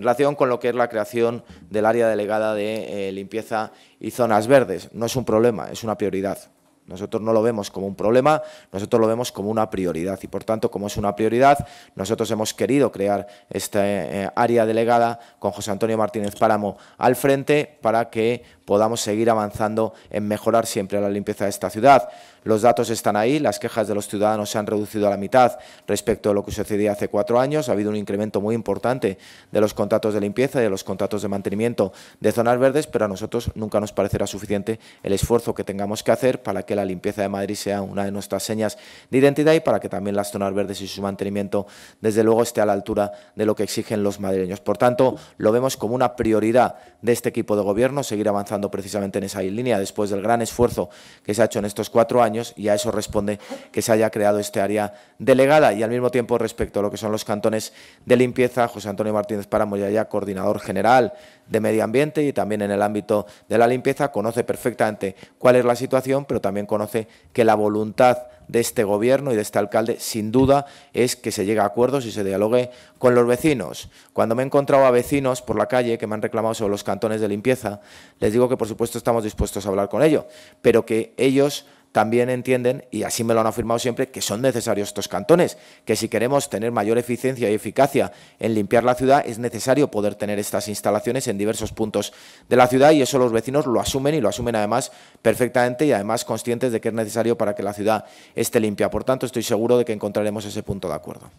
en relación con lo que es la creación del área delegada de eh, limpieza y zonas verdes. No es un problema, es una prioridad. Nosotros no lo vemos como un problema, nosotros lo vemos como una prioridad y por tanto, como es una prioridad, nosotros hemos querido crear esta eh, área delegada con José Antonio Martínez Páramo al frente para que podamos seguir avanzando en mejorar siempre la limpieza de esta ciudad. Los datos están ahí, las quejas de los ciudadanos se han reducido a la mitad respecto a lo que sucedía hace cuatro años. Ha habido un incremento muy importante de los contratos de limpieza y de los contratos de mantenimiento de zonas verdes, pero a nosotros nunca nos parecerá suficiente el esfuerzo que tengamos que hacer para que la la limpieza de Madrid sea una de nuestras señas de identidad y para que también las zonas verdes y su mantenimiento, desde luego, esté a la altura de lo que exigen los madrileños. Por tanto, lo vemos como una prioridad de este equipo de gobierno, seguir avanzando precisamente en esa línea después del gran esfuerzo que se ha hecho en estos cuatro años y a eso responde que se haya creado este área delegada y al mismo tiempo respecto a lo que son los cantones de limpieza, José Antonio Martínez Páramo ya coordinador general de medio ambiente y también en el ámbito de la limpieza conoce perfectamente cuál es la situación, pero también conoce que la voluntad de este gobierno y de este alcalde, sin duda, es que se llegue a acuerdos y se dialogue con los vecinos. Cuando me he encontrado a vecinos por la calle que me han reclamado sobre los cantones de limpieza, les digo que, por supuesto, estamos dispuestos a hablar con ellos, pero que ellos también entienden, y así me lo han afirmado siempre, que son necesarios estos cantones, que si queremos tener mayor eficiencia y eficacia en limpiar la ciudad, es necesario poder tener estas instalaciones en diversos puntos de la ciudad y eso los vecinos lo asumen y lo asumen además perfectamente y además conscientes de que es necesario para que la ciudad esté limpia. Por tanto, estoy seguro de que encontraremos ese punto de acuerdo.